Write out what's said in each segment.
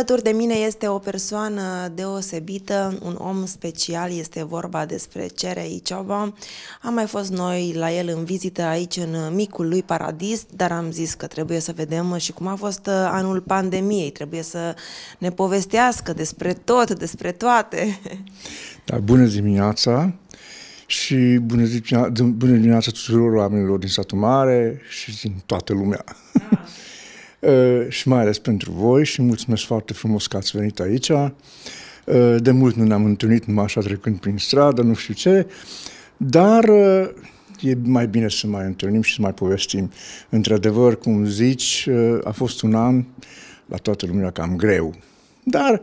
Alături de mine este o persoană deosebită, un om special, este vorba despre Cere Icioba. Am mai fost noi la el în vizită aici în micul lui paradis, dar am zis că trebuie să vedem și cum a fost anul pandemiei, trebuie să ne povestească despre tot, despre toate. Da, bună dimineața! și bună, dimineața, bună dimineața tuturor oamenilor din satul mare și din toată lumea. Eh, și mai ales pentru voi și mulțumesc foarte frumos că ați venit aici. Eh, de mult nu ne-am întâlnit numai așa trecând prin stradă, nu știu ce, dar eh, e mai bine să mai întâlnim și să mai povestim. Într-adevăr, cum zici, a fost un an la toată lumea cam greu. Dar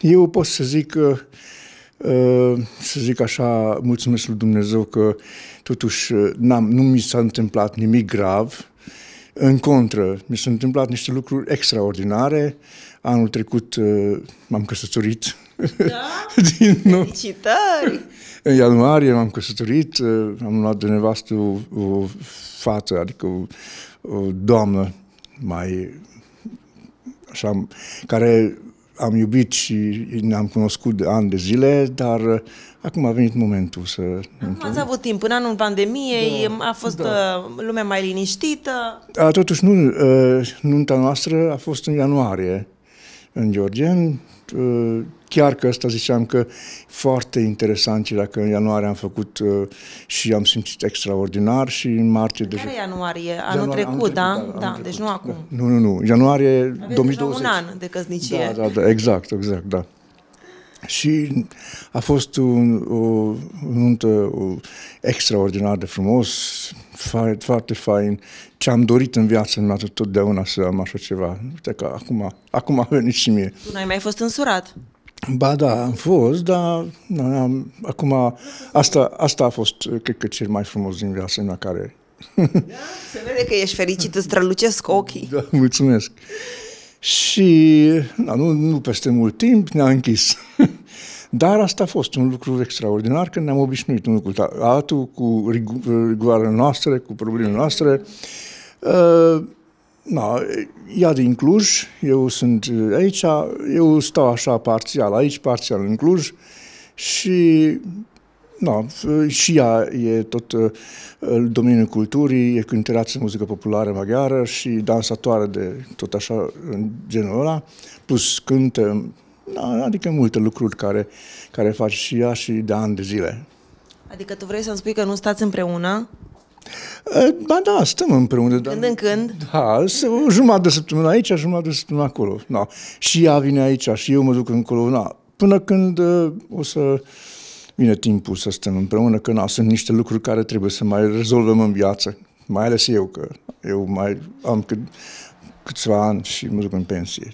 eu pot să zic că să zic așa, mulțumesc lui Dumnezeu că totuși nu mi s-a întâmplat nimic grav, în contră, mi s-au întâmplat niște lucruri extraordinare. Anul trecut uh, m-am căsătorit. Da? Din nou. Felicitări! În ianuarie m-am căsătorit, uh, am luat de nevastă o, o fată, adică o, o doamnă mai așa, care am iubit și ne-am cunoscut de ani de zile, dar uh, acum a venit momentul să... Ați avut timp. În anul pandemiei da, a fost da. Uh, lumea mai liniștită? A, totuși nu. Uh, nunta noastră a fost în ianuarie în Georgian. Chiar că asta ziceam că foarte interesant și dacă în ianuarie am făcut uh, și am simțit extraordinar și în martie deja. ianuarie? Anul ianuarie, trecut, da? Anul trecut, da, da, trecut, da, deci nu da. acum. Nu, nu, nu. Ianuarie Aveți 2020. un an de căsnicie. Da, da, da, exact, exact, da. Și a fost un, o nuntă extraordinar de frumos, foarte, foarte fain. Ce am dorit în viață mea totdeauna să am așa ceva. Uite că acum, acum a venit și mie. Tu n-ai mai fost însurat? Ba da, am fost, dar am, acum asta, asta a fost, cred că, cel mai frumos din viața mea care... Da, se vede că ești fericit, îți strălucesc ochii. Da, mulțumesc. Și da, nu, nu peste mult timp ne-a închis. Dar asta a fost un lucru extraordinar, că ne-am obișnuit unul cu altul, cu rigoarele noastre, cu problemele noastre. Uh, da, ea din Cluj, eu sunt uh, aici, eu stau așa parțial aici, parțial în Cluj și da, și ea e tot uh, în domeniul culturii, e cântăreață muzică populară maghiară și dansatoare de tot așa în genul ăla, plus cântă, da, adică multe lucruri care, care face și ea și de ani de zile. Adică tu vrei să-mi spui că nu stați împreună, Ba da, stăm împreună. Dar, când în când? Da, o jumătate de săptămână aici, jumătate de săptămână acolo. Da. Și ea vine aici și eu mă duc încolo. Da. Până când o să vine timpul să stăm împreună, că na, sunt niște lucruri care trebuie să mai rezolvăm în viață. Mai ales eu, că eu mai am cât, câțiva ani și mă duc în pensie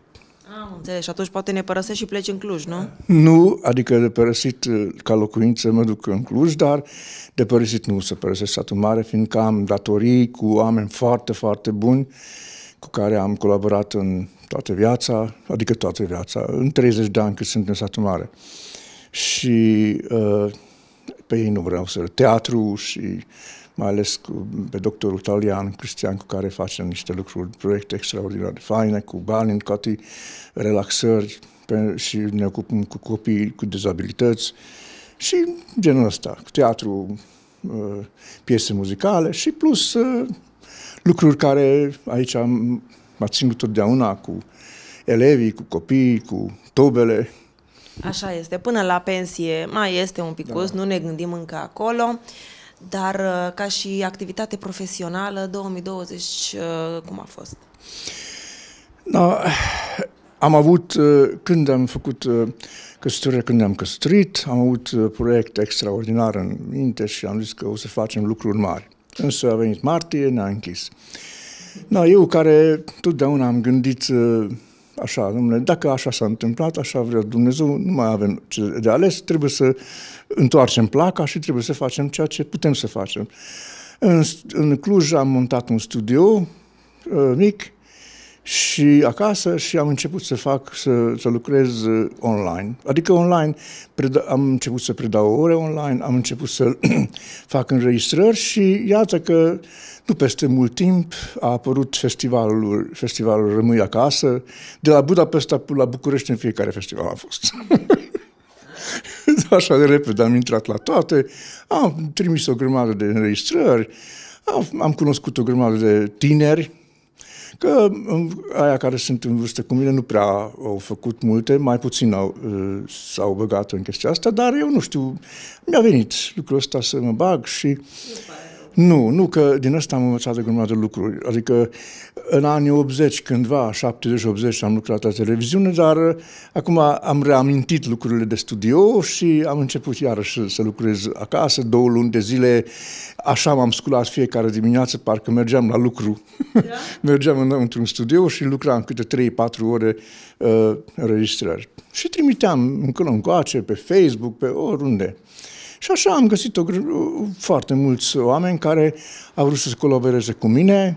înțeles. Și atunci poate ne părăsești și pleci în Cluj, nu? Nu, adică de părăsit uh, ca locuință mă duc în Cluj, dar de părăsit nu să părăsesc satul mare, fiindcă am datorii cu oameni foarte, foarte buni cu care am colaborat în toată viața, adică toată viața, în 30 de ani cât sunt în satul mare. Și uh, pe ei nu vreau să... Teatru și mai ales cu, pe doctorul Talian Cristian, cu care facem niște lucruri, proiecte extraordinare faine, cu bani în cati, relaxări pe, și ne ocupăm cu copii cu dizabilități și genul ăsta, cu teatru, uh, piese muzicale și plus uh, lucruri care aici am, m-a ținut totdeauna cu elevii, cu copii, cu tobele. Așa este, până la pensie mai este un picus, da. nu ne gândim încă acolo. Uh, dar uh, ca și activitate profesională, 2020 uh, cum a fost? Da, am avut, uh, când am făcut căsătorie, când am căsătorit, am avut proiect extraordinar în minte și am zis că o să facem lucruri mari. Însă a venit martie, ne-a închis. Da, eu care totdeauna am gândit așa, domnule, dacă așa s-a întâmplat, așa vrea Dumnezeu, nu mai avem ce de ales, trebuie să întoarcem placa și trebuie să facem ceea ce putem să facem. În, în Cluj am montat un studio uh, mic și acasă și am început să fac, să, să lucrez uh, online. Adică online preda, am început să predau ore online, am început să fac înregistrări și iată că nu peste mult timp a apărut festivalul, festivalul Rămâi Acasă, de la Budapesta până la București în fiecare festival a fost. Așa de repede am intrat la toate, am trimis o grămadă de înregistrări, am, am cunoscut o grămadă de tineri, Că aia care sunt în vârstă cu mine nu prea au făcut multe, mai puțin au, uh, s-au băgat în chestia asta, dar eu nu știu, mi-a venit lucrul ăsta să mă bag și... Nu, nu că din asta am învățat de grămadă lucruri. Adică în anii 80, cândva, 70-80, am lucrat la televiziune, dar uh, acum am reamintit lucrurile de studio și am început iarăși să, lucrez acasă două luni de zile. Așa m-am sculat fiecare dimineață, parcă mergeam la lucru. Da? mergeam în, într-un studio și lucram câte 3-4 ore uh, înregistrări. Și trimiteam încă încoace, pe Facebook, pe oriunde. Uh, și așa am găsit o, foarte mulți oameni care au vrut să colaboreze cu mine,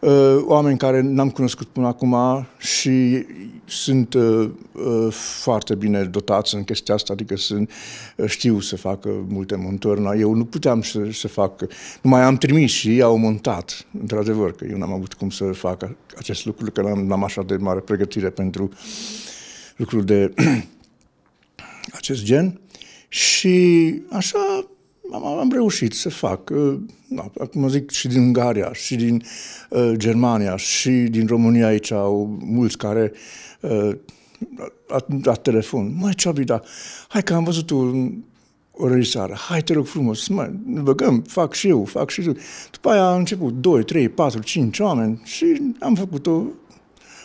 uh, oameni care n-am cunoscut până acum și sunt uh, uh, foarte bine dotați în chestia asta, adică sunt, știu să facă multe montări. Eu nu puteam să, să fac, mai am trimis și ei au montat, într-adevăr, că eu n-am avut cum să fac acest lucru, că am n-am așa de mare pregătire pentru lucruri de acest gen. Și așa am, am reușit să fac. Uh, da, acum zic și din Ungaria, și din uh, Germania, și din România aici au mulți care uh, la telefon. Mai ce da, hai că am văzut o, o regisare, Hai, te rog frumos, mai ne băgăm, fac și eu, fac și tu. După aia a început 2, 3, 4, 5 oameni și am făcut-o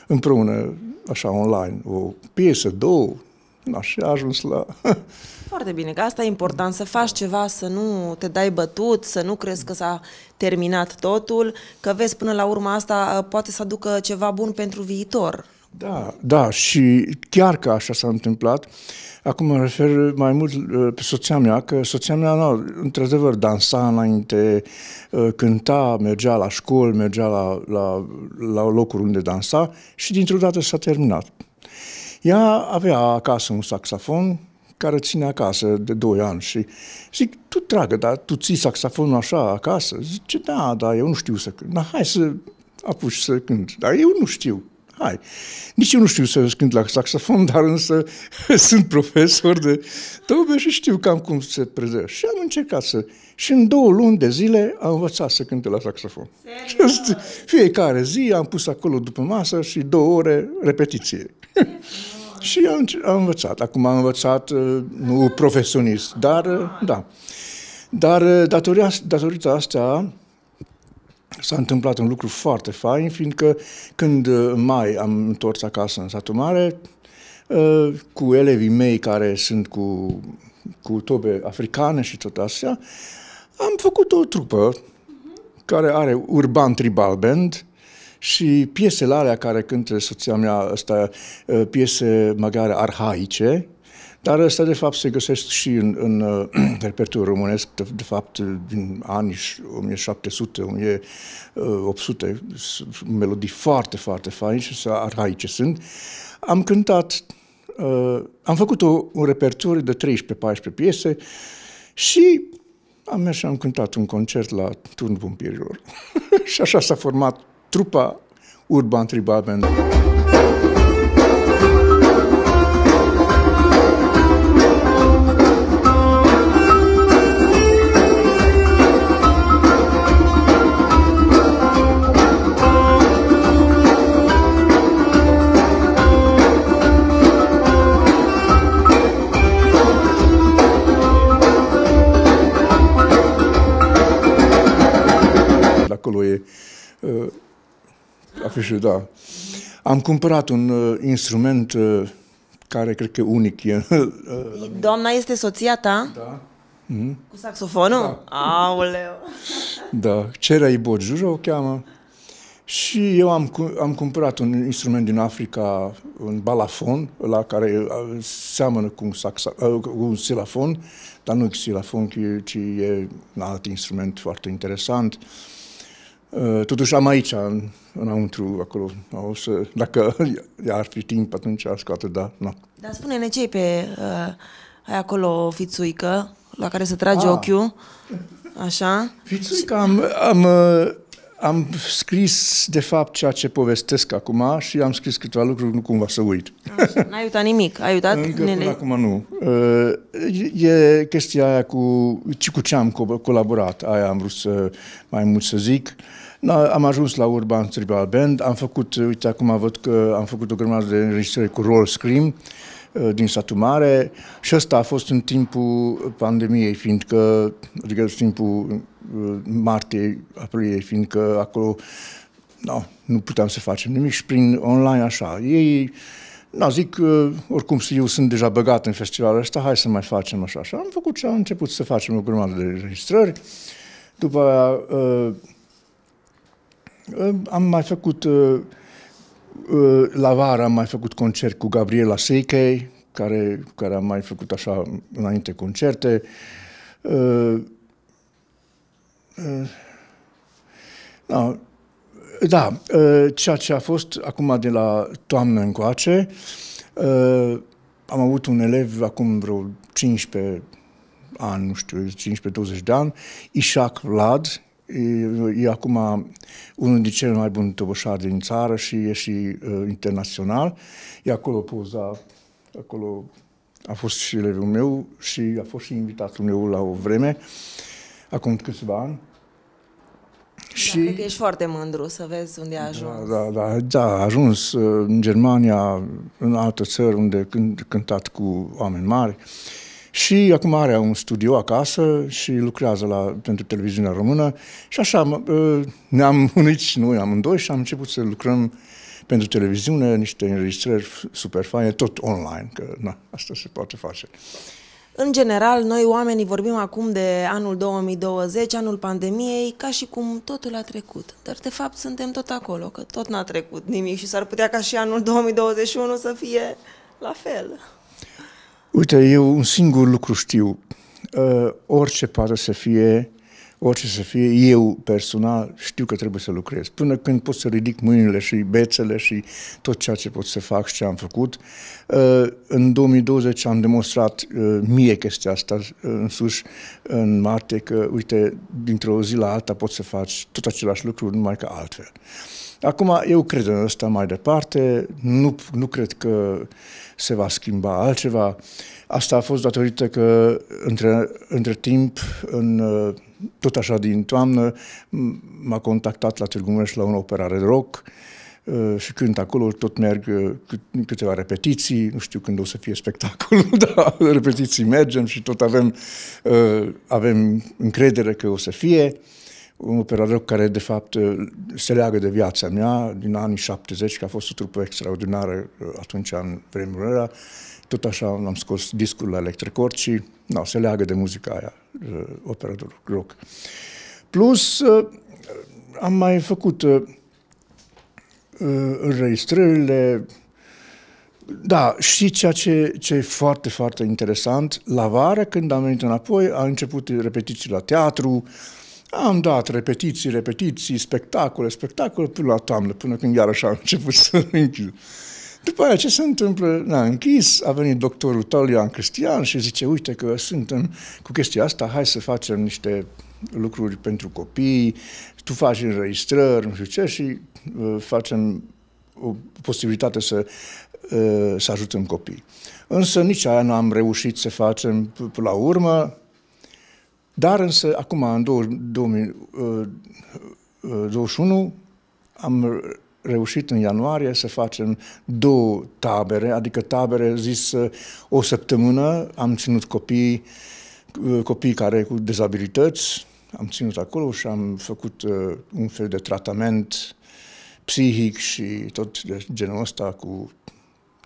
împreună, așa, online. O piesă, două, Na, și a ajuns la... Foarte bine, că asta e important, să faci ceva, să nu te dai bătut, să nu crezi că s-a terminat totul, că vezi până la urmă asta poate să aducă ceva bun pentru viitor. Da, da, și chiar că așa s-a întâmplat. Acum mă refer mai mult uh, pe soția mea, că soția mea, nu, într-adevăr, dansa înainte, uh, cânta, mergea la școli, mergea la, la, la locuri unde dansa și dintr-o dată s-a terminat. Ea avea acasă un saxofon, care ține acasă de 2 ani și zic, tu tragă, dar tu ții saxofonul așa acasă? Zice, da, dar eu nu știu să cânt. Dar hai să apuci să cânt. Dar eu nu știu. Hai. Nici eu nu știu să cânt la saxofon, dar însă sunt profesor de tobe și știu cam cum se prezervă. Și am încercat să... Și în două luni de zile am învățat să cânte la saxofon. Fiecare zi am pus acolo după masă și două ore repetiție și a învățat. Acum am învățat, uh, nu profesionist, dar uh, da. Dar uh, datoria, datorită asta s-a întâmplat un lucru foarte fain, fiindcă când mai am întors acasă în satul mare, cu elevii mei care sunt cu, cu tobe africane și tot astea, am făcut o trupă care are urban tribal band și piesele alea care cântă soția mea, asta, ă, piese magare arhaice, dar asta, de fapt, se găsesc și în, în, ă, repertoriul românesc, de, de fapt, din anii 1700-1800, melodii foarte, foarte faine și arhaice sunt. Am cântat, ă, am făcut o, un repertoriu de 13-14 piese și am mers și am cântat un concert la Turnul Pompierilor. și așa s-a format truppa Urban Tribal Band. Acolo e uh, afișul, da. Am cumpărat un uh, instrument uh, care cred că unic e. Uh, Doamna este soția ta? Da. mm, mm. Cu saxofonul? Da. Aoleu! Da, Cera Ibojuro o cheamă. Și eu am, am cumpărat un instrument din Africa, un balafon, la care uh, seamănă cu un, saxa, uh, cu un silafon, dar nu xilafon, ci e un alt instrument foarte interesant. Uh, Eh, totuși am aici, în, înăuntru, acolo. O să, dacă ar fi timp, atunci ar scoate, da, nu. Dar spune-ne ce pe... Uh, eh, ai acolo fițuică, la care se trage ah. ochiul. Așa. Fițuică am... am uh, am scris, de fapt, ceea ce povestesc acum și am scris câteva lucruri, nu cumva să uit. N-ai uitat nimic, ai uitat? Încă nele... până acum nu. Uh, e chestia aia cu, ci cu ce am colaborat, aia am vrut să mai mult să zic. Am ajuns la Urban Tribal Band, am făcut, uite, acum văd că am făcut o grămadă de înregistrări cu Roll Scream, uh, din satul mare și ăsta a fost în timpul pandemiei, fiindcă, adică în timpul Uh, martie, aprilie, fiindcă acolo no, nu puteam să facem nimic și prin online așa. Ei, na, zic, uh, oricum eu sunt deja băgat în festivalul ăsta, hai să mai facem așa. Și am făcut și am început să facem o grămadă de registrări. După aia, uh, uh, am mai făcut, uh, uh, la vară am mai făcut concert cu Gabriela Seikei, care, care am mai făcut așa înainte concerte. Uh, Ă, da, da, ceea ce a fost acum de la toamnă încoace, ă, am avut un elev acum vreo 15 ani, nu știu, 15-20 de ani, Ișac Vlad, e, e acum unul din cele mai buni toboșari din țară și e și uh, internațional. E acolo poza, acolo a fost și elevul meu și a fost și invitatul meu la o vreme, acum câțiva ani. Da, și... Da, cred că ești foarte mândru să vezi unde a da, ajuns. Da, da, da, da a ajuns uh, în Germania, în altă țară unde când, cântat cu oameni mari. Și acum are un studio acasă și lucrează la, pentru televiziunea română. Și așa uh, ne-am unit și noi amândoi și am început să lucrăm pentru televiziune, niște înregistrări super faine, tot online, că na, asta se poate face. În general, noi oamenii vorbim acum de anul 2020, anul pandemiei, ca și cum totul a trecut. Dar de fapt suntem tot acolo, că tot n-a trecut nimic și s-ar putea ca și anul 2021 să fie la fel. Uite, eu un singur lucru știu. Uh, orice pare să fie orice să fie, eu personal știu că trebuie să lucrez. Până când pot să ridic mâinile și bețele și tot ceea ce pot să fac și ce am făcut. Uh, în 2020 am demonstrat uh, mie chestia asta uh, însuși în martie că, uite, dintr-o zi la alta poți să faci tot același lucru, numai că altfel. Acum, eu cred în asta mai departe, nu, nu cred că se va schimba altceva. Asta a fost datorită că între, între timp, în tot așa din toamnă, m-a contactat la Târgu Mureș la un operare de rock uh, și când acolo, tot merg uh, câteva repetiții, nu știu când o să fie spectacolul, dar repetiții mergem și tot avem, uh, avem încredere că o să fie un operator care, de fapt, uh, se leagă de viața mea din anii 70, că a fost o trupă extraordinară uh, atunci, în vremurile era. Tot așa am scos discul la Electricord și no, se leagă de muzica aia, uh, operator rock. Plus, am mai făcut înregistrările, da, și ceea ce, ce e foarte, foarte interesant, la vară, când am venit înapoi, a început repetiții la teatru, uh, am dat repetiții, repetiții, spectacole, spectacole, până la toamnă, până când iarăși am început să închid. După aceea ce se întâmplă? ne a închis, a venit doctorul Talian Cristian și zice, uite că suntem cu chestia asta, hai să facem niște lucruri pentru copii, tu faci înregistrări, nu știu ce, și uh, facem o posibilitate să, uh, să ajutăm copii. Însă nici aia n-am reușit să facem până la urmă, dar însă, acum, în 2021, uh, uh, am reușit în ianuarie să facem două tabere, adică tabere zis uh, o săptămână, am ținut copii, copii care cu dezabilități, am ținut acolo și am făcut un fel de tratament psihic și tot de genul ăsta cu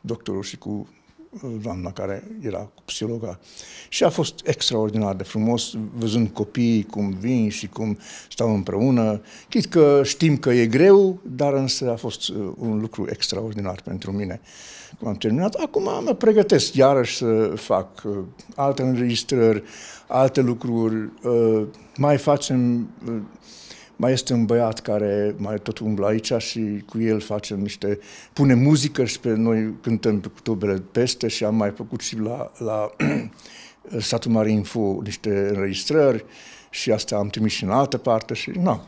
doctorul și cu Uh, doamna care era psihologa. Și a fost extraordinar de frumos, văzând copiii cum vin și cum stau împreună. Chit că știm că e greu, dar însă a fost uh, un lucru extraordinar pentru mine. Cum am terminat, acum mă pregătesc iarăși să fac uh, alte înregistrări, alte lucruri. Mai facem mai este un băiat care mai tot umblă aici și cu el facem niște, pune muzică și pe noi cântăm pe tobele peste și am mai făcut și la, la Satul Mare niște înregistrări și asta am trimis și în altă parte și nu.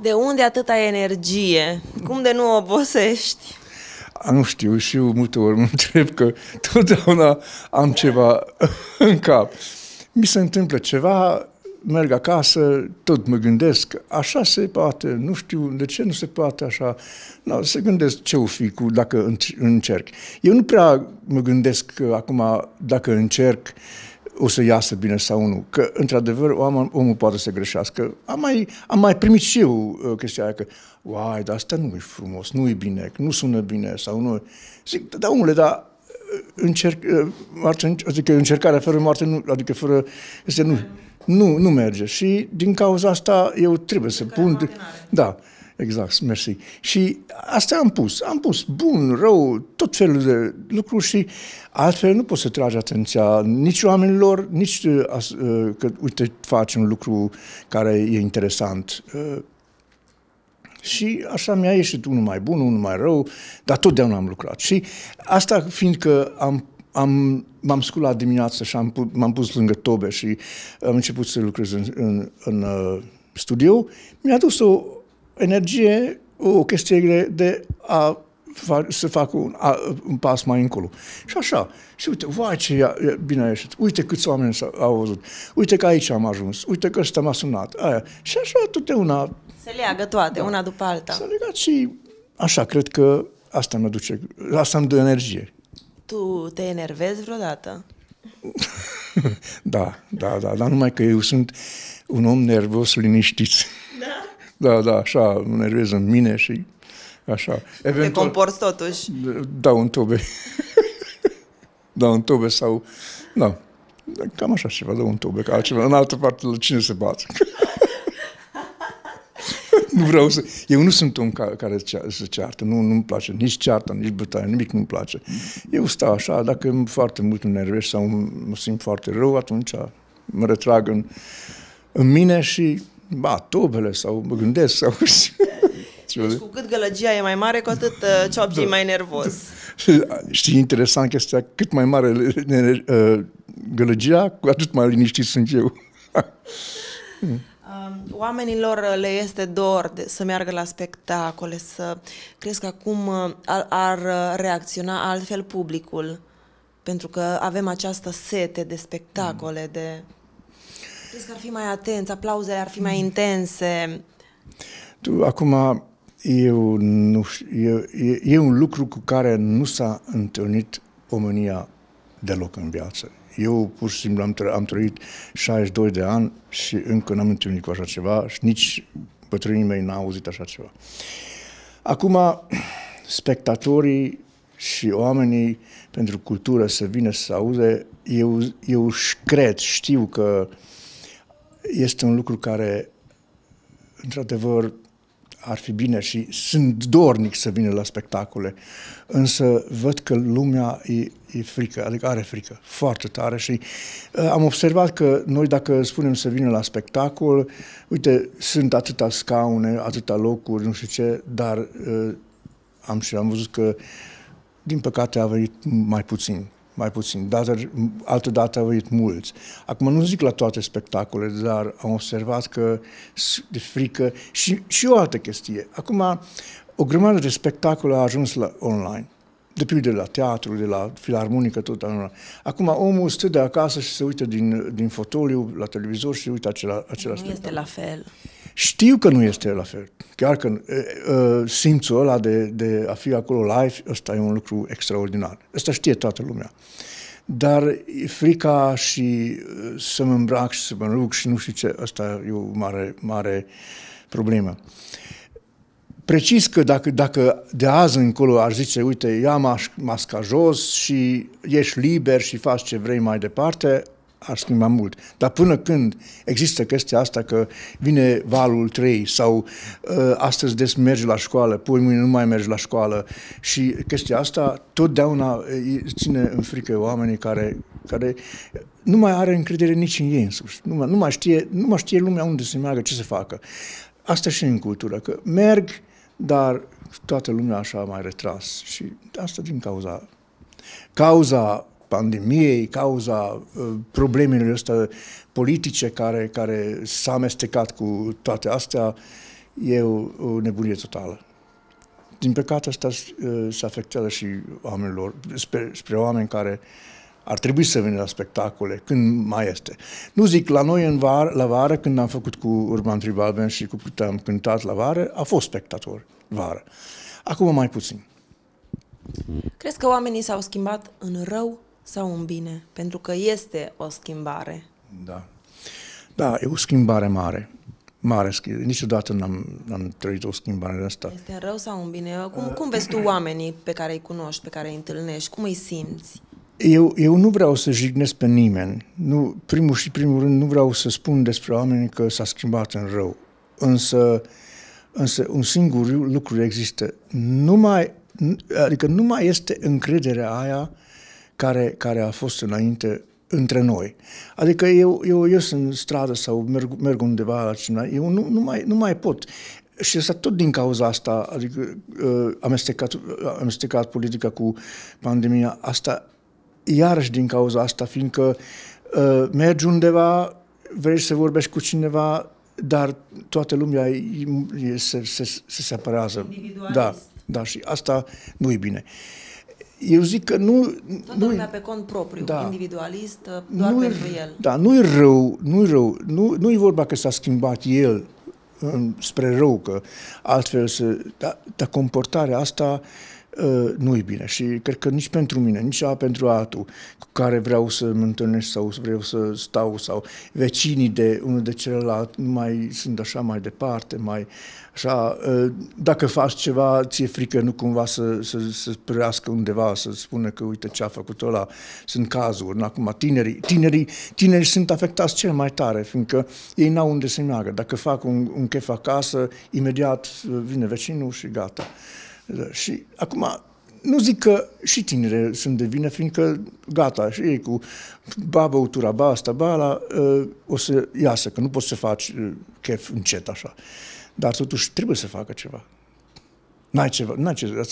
De unde atâta energie? Cum de nu obosești? Nu știu, și eu multe ori mă întreb că totdeauna am ceva în cap. Mi se întâmplă ceva, merg acasă, tot mă gândesc, așa se poate, nu știu de ce nu se poate așa. No, se gândesc ce o fi cu, dacă încerc. Eu nu prea mă gândesc că acum dacă încerc o să iasă bine sau nu. Că, într-adevăr, omul, omul poate să greșească. Am mai, am mai primit și eu uh, chestia aia că, uai, dar asta nu e frumos, nu e bine, nu sună bine sau nu. Zic, da, omule, dar uh, încerc, adică încercarea fără moarte, nu, adică fără, este nu, nu, nu merge. Și din cauza asta eu trebuie să pun... Da, exact, mersi. Și asta am pus. Am pus bun, rău, tot felul de lucruri și altfel nu poți să tragi atenția nici oamenilor, nici uh, uh, că, uite, faci un lucru care e interesant. Și așa mi-a ieșit unul mai bun, unul mai rău, dar totdeauna am lucrat. Și asta fiindcă am am, m-am sculat dimineața și am, m-am pus lângă tobe și am început să lucrez în, în, în uh, studio, mi-a dus o energie, o chestie de a fa- să fac un, a, un pas mai încolo. Și așa. Și uite, vai ce ia, e bine a ieșit. Uite câți oameni s au văzut. Uite că aici am ajuns. Uite că ăsta m-a sunat. Aia. Și așa, una. Se leagă toate, da. una după alta. S-a legat și așa, cred că asta mă duce, asta îmi dă energie. Tu te enervezi vreodată? da, da, da, dar numai că eu sunt un om nervos liniștit. Da? Da, da, așa, mă nervez în mine și așa. Eventual, te comporți totuși? Da, un tobe. da, un tobe sau... Da, cam așa ceva, da, un tobe, ca altceva. În altă parte, la cine se bat? nu vreau să... Eu nu sunt un ca, care se ceartă, nu, nu-mi place nici ceartă, nici bătaie, nimic nu-mi place. Eu stau așa, dacă foarte mult îmi sau mă simt foarte rău, atunci mă retrag în, în mine și bat tobele sau mă gândesc sau... Deci cu cât gălăgia e mai mare, cu atât uh, da. mai nervos. Da. Știi, interesant chestia, cât mai mare uh, gălăgia, cu atât mai liniștit sunt eu. Um, oamenilor uh, le este dor de, să meargă la spectacole, să crezi că acum uh, ar, ar uh, reacționa altfel publicul, pentru că avem această sete de spectacole, de... Crezi că ar fi mai atenți, aplauzele ar fi mai mm. intense? Tu, acum, e un, e, e un lucru cu care nu s-a întâlnit omânia deloc în viață. Eu pur și simplu am, am trăit 62 de ani și încă n-am întâlnit cu așa ceva și nici bătrânii mei n-au auzit așa ceva. Acum, spectatorii și oamenii pentru cultură să vină să audă, eu, eu cred, știu că este un lucru care, într-adevăr, ar fi bine și sunt dornic să vină la spectacole, însă văd că lumea e, e frică, adică are frică foarte tare și uh, am observat că noi dacă spunem să vină la spectacol, uite, sunt atâta scaune, atâta locuri, nu știu ce, dar uh, am și am văzut că din păcate a venit mai puțin mai puțin, dar altă dată au venit mulți. Acum nu zic la toate spectacolele, dar am observat că de frică și, și o altă chestie. Acum, o grămadă de spectacole a ajuns la online. De pildă de la teatru, de la filarmonică, tot anul. Acum omul stă de acasă și se uită din, din fotoliu la televizor și uită acela, acela Nu spectacol. este la fel. Știu că nu este la fel. Chiar că simțul ăla de, de a fi acolo live, ăsta e un lucru extraordinar. Ăsta știe toată lumea. Dar frica și să mă îmbrac și să mă rug și nu știu ce, asta e o mare, mare problemă. Precis că dacă, dacă de azi încolo ar zice, uite, ia masca jos și ești liber și faci ce vrei mai departe, ar schimba mult. Dar până când există chestia asta că vine valul 3 sau uh, astăzi des mergi la școală, pui mâine nu mai mergi la școală și chestia asta totdeauna uh, ține în frică oamenii care, care nu mai are încredere nici în ei însuși. Nu mai, nu mai, știe, nu mai știe lumea unde se meargă, ce să facă. Asta și în cultură, că merg, dar toată lumea așa mai retras și asta din cauza cauza pandemiei, cauza uh, problemelor astea politice care, care s-a amestecat cu toate astea, e o, o nebunie totală. Din păcate, asta uh, se afectează și oamenilor, spre, spre oameni care ar trebui să vină la spectacole, când mai este. Nu zic, la noi în var, la vară, când am făcut cu Urban Tribalben și cu cât am cântat la vară, a fost spectator vară. Acum mai puțin. Crezi că oamenii s-au schimbat în rău sau un bine? Pentru că este o schimbare. Da. Da, e o schimbare mare. Mare schimbare. Niciodată n-am, n-am trăit o schimbare de asta. Este rău sau un bine? Cum, uh, cum vezi tu oamenii pe care îi cunoști, pe care îi întâlnești? Cum îi simți? Eu, eu nu vreau să jignesc pe nimeni. Nu, primul și primul rând nu vreau să spun despre oameni că s-a schimbat în rău. Însă, însă un singur lucru există. Numai, adică nu mai este încrederea aia uh, care, care a fost înainte între noi. Adică eu, eu eu sunt în stradă sau merg, merg undeva la cineva, eu nu, nu, mai, nu mai pot. Și asta tot din cauza asta, adică uh, amestecat, uh, amestecat politica cu pandemia, asta iarăși din cauza asta, fiindcă uh, mergi undeva, vrei să vorbești cu cineva, dar toată lumea e, e, se, se, se separează. Da, da, și asta nu e bine. Uh, eu zic că nu... Toată nu lumea pe cont propriu, da, individualist, uh, doar nu pentru el. Da, nu-i rău, nu-i rău, nu, nu-i vorba că s-a schimbat el spre rău, că altfel să... Da, dar, da, comportarea asta Ă, nu-i bine și cred că nici pentru mine, nici a pentru altul cu care vreau să mă întâlnesc sau vreau să stau sau vecinii de unul de celălalt mai sunt așa mai departe, mai așa, ă, dacă faci ceva ți-e frică nu cumva să, să, să prească undeva, să spună că uite ce a făcut ăla, sunt cazuri, acum tinerii, tinerii, tinerii sunt afectați cel mai tare, fiindcă ei n-au unde să meargă, dacă fac un, un chef acasă, imediat vine vecinul și gata. Da, și acum, nu zic că și tinere sunt de vină, fiindcă gata, și ei cu ba băutura, ba asta, ba la, ă, o să iasă, că nu poți să faci ă, chef încet așa. Dar totuși trebuie să facă ceva. N-ai ceva, n-ai ce,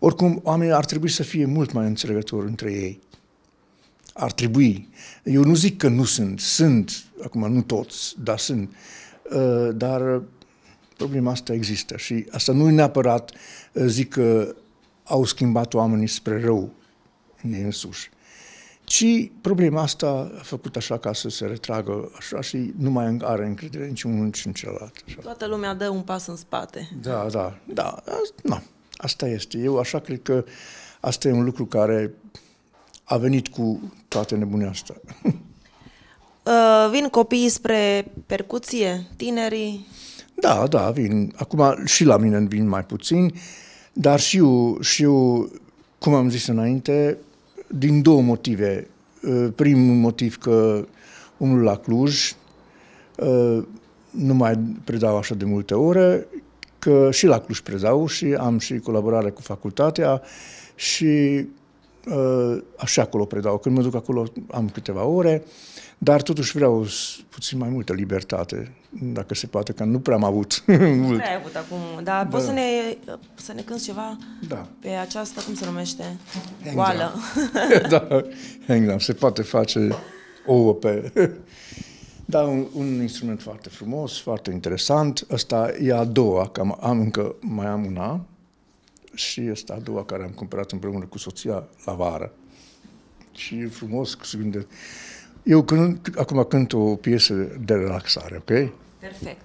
oricum, oamenii ar trebui să fie mult mai înțelegători între ei. Ar trebui. Eu nu zic că nu sunt, sunt, acum nu toți, dar sunt. Ă, dar Problema asta există și asta nu e neapărat, eh, zic că au schimbat oamenii spre rău ei însuși, ci problema asta a făcut așa ca să se retragă așa și nu mai are încredere nici unul, nici în celălalt. Așa. Toată lumea dă un pas în spate. Da, da, da, da, asta este. Eu așa cred că asta e un lucru care a venit cu toate nebunia asta. Uh, vin copiii spre percuție, tinerii? Da, da, vin. Acum și la mine vin mai puțin, dar și eu, și eu cum am zis înainte, din două motive. Uh, primul motiv că umul la Cluj, uh, nu mai predau așa de multe ore, că și la Cluj predau și am și colaborare cu facultatea și uh, așa acolo predau. Când mă duc acolo am câteva ore, dar totuși vreau puțin mai multă libertate, dacă se poate, că nu prea am avut Nu prea ai avut acum, dar da. poți să ne, să ne cânti ceva da. pe această, cum se numește? Hang Oală. da, hang down. Se poate face ouă pe... Da, un, un instrument foarte frumos, foarte interesant. Asta e a doua, că am, am încă, mai am una. Și asta a doua care am cumpărat împreună cu soția la vară. Și e frumos, se gândește eu cânt, acum cânt o piesă de relaxare, ok? Perfect.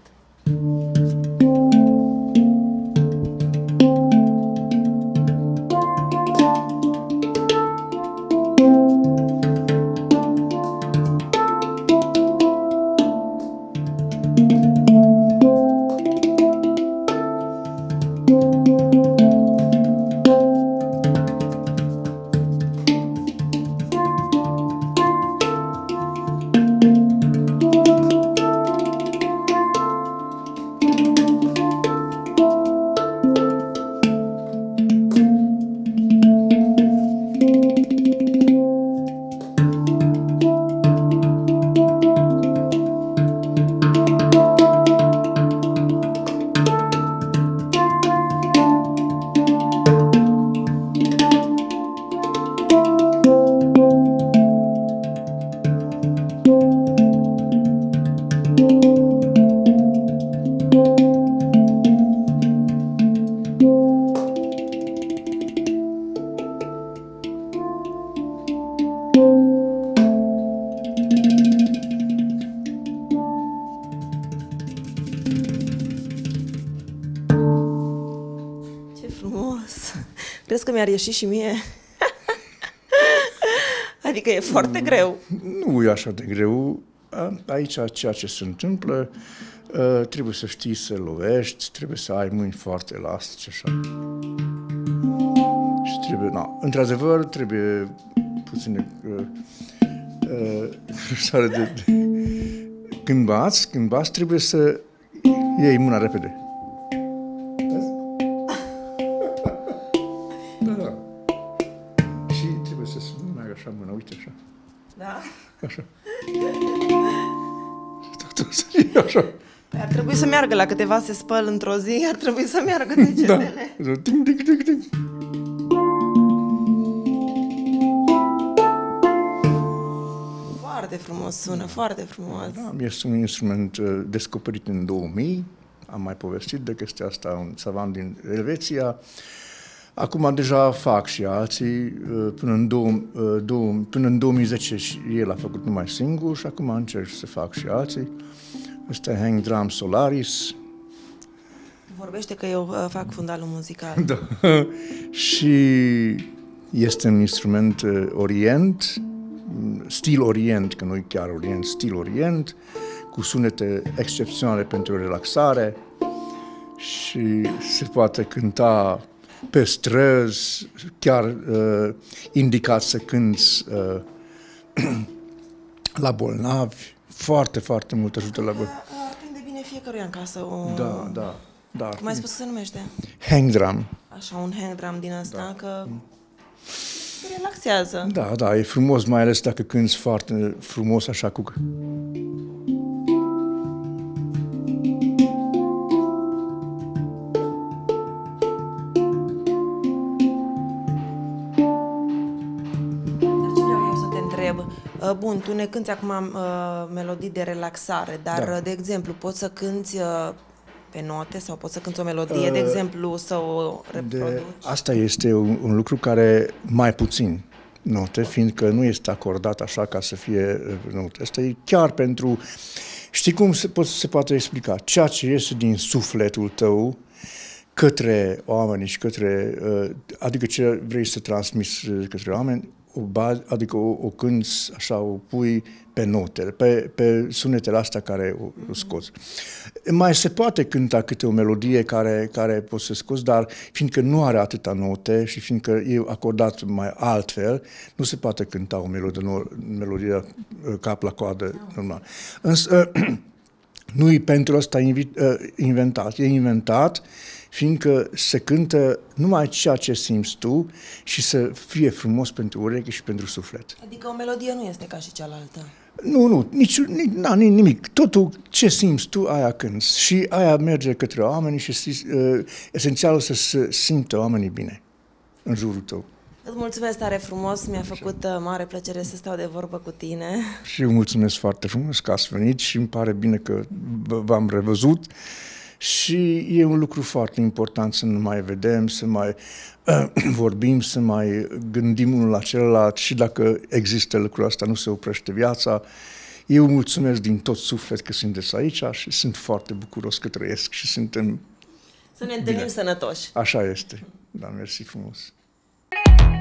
mi-ar ieși și mie. adică e foarte mm, greu. Nu e așa de greu. Aici ceea ce se întâmplă, ă, trebuie să știi să lovești, trebuie să ai mâini foarte elastice și așa. Și trebuie, na, într-adevăr, trebuie puține uh, uh, de, de... Când bați, când bați, trebuie să iei mâna repede. așa. Să fie așa. Ar trebui să meargă la câteva se spăl într-o zi, ar trebui să meargă degetele. Da. Ding, ding, ding, ding. Foarte frumos sună, foarte frumos. Da, este un instrument uh, descoperit în 2000, am mai povestit de chestia asta, un savant din Elveția, Acum deja fac și alții, uh, uh, până în, două, până în 2010 și el a făcut numai singur și acum încerc să fac și alții. Este Hang Drum Solaris. Vorbește că eu uh, fac fundalul muzical. Da. și este un instrument orient, stil orient, că nu e chiar orient, stil orient, cu sunete excepționale pentru relaxare și se poate cânta pe străzi, chiar uh, indicat să cânți uh, la bolnavi, foarte, foarte mult ajută la bolnavi. Prinde bine fiecăruia în casă o... Da, da, da. Cum ai spus să se numește? Hang drum. Așa, un hang drum din asta, da. că relaxează. Da, da, e frumos, mai ales dacă cânți foarte frumos așa cu... Uh, bun, tu ne cânti acum uh, melodii de relaxare, dar, da. Uh, de exemplu, poți să cânti uh, pe note sau poți să cânti o melodie, uh, de exemplu, să o reproduci? De, asta este un, un lucru care mai puțin note, fiindcă nu este acordat așa ca să fie uh, note. Asta e chiar pentru... Știi cum se, pot, se poate explica? Ceea ce iese din sufletul tău către oameni și către... Adică ce vrei să transmiți către oameni, o bază, adică o, o cânți așa, o pui pe note, pe, pe sunetele astea care o, mhm. o scoți. Mai se poate cânta câte o melodie care, care poți să scoți, dar fiindcă nu are atâta note și fiindcă e acordat mai altfel, nu se poate cânta o melodie, nu, melodie eh, cap la coadă normal. Însă, nu e pentru asta ă, inventat, e inventat fiindcă se cântă numai ceea ce simți tu și să fie frumos pentru ureche și pentru suflet. Adică o melodie nu este ca și cealaltă. Nu, nu, nici, nici, na, nimic. Totul ce simți tu, aia când Și aia merge către oameni și uh, esențialul să se simtă oamenii bine în jurul tău. Îți mulțumesc tare frumos, mi-a făcut uh, mare plăcere să stau de vorbă cu tine. Și mulțumesc foarte frumos că ați venit și îmi pare bine că v-am revăzut. Și e un lucru foarte important să nu mai vedem, să mai uh, vorbim, să mai gândim unul la celălalt și dacă există lucrul ăsta, nu se oprește viața. Eu mulțumesc din tot suflet că sunteți aici și sunt foarte bucuros că trăiesc și suntem Să ne întâlnim bine. sănătoși. Așa este. Da, mersi frumos. Thank you.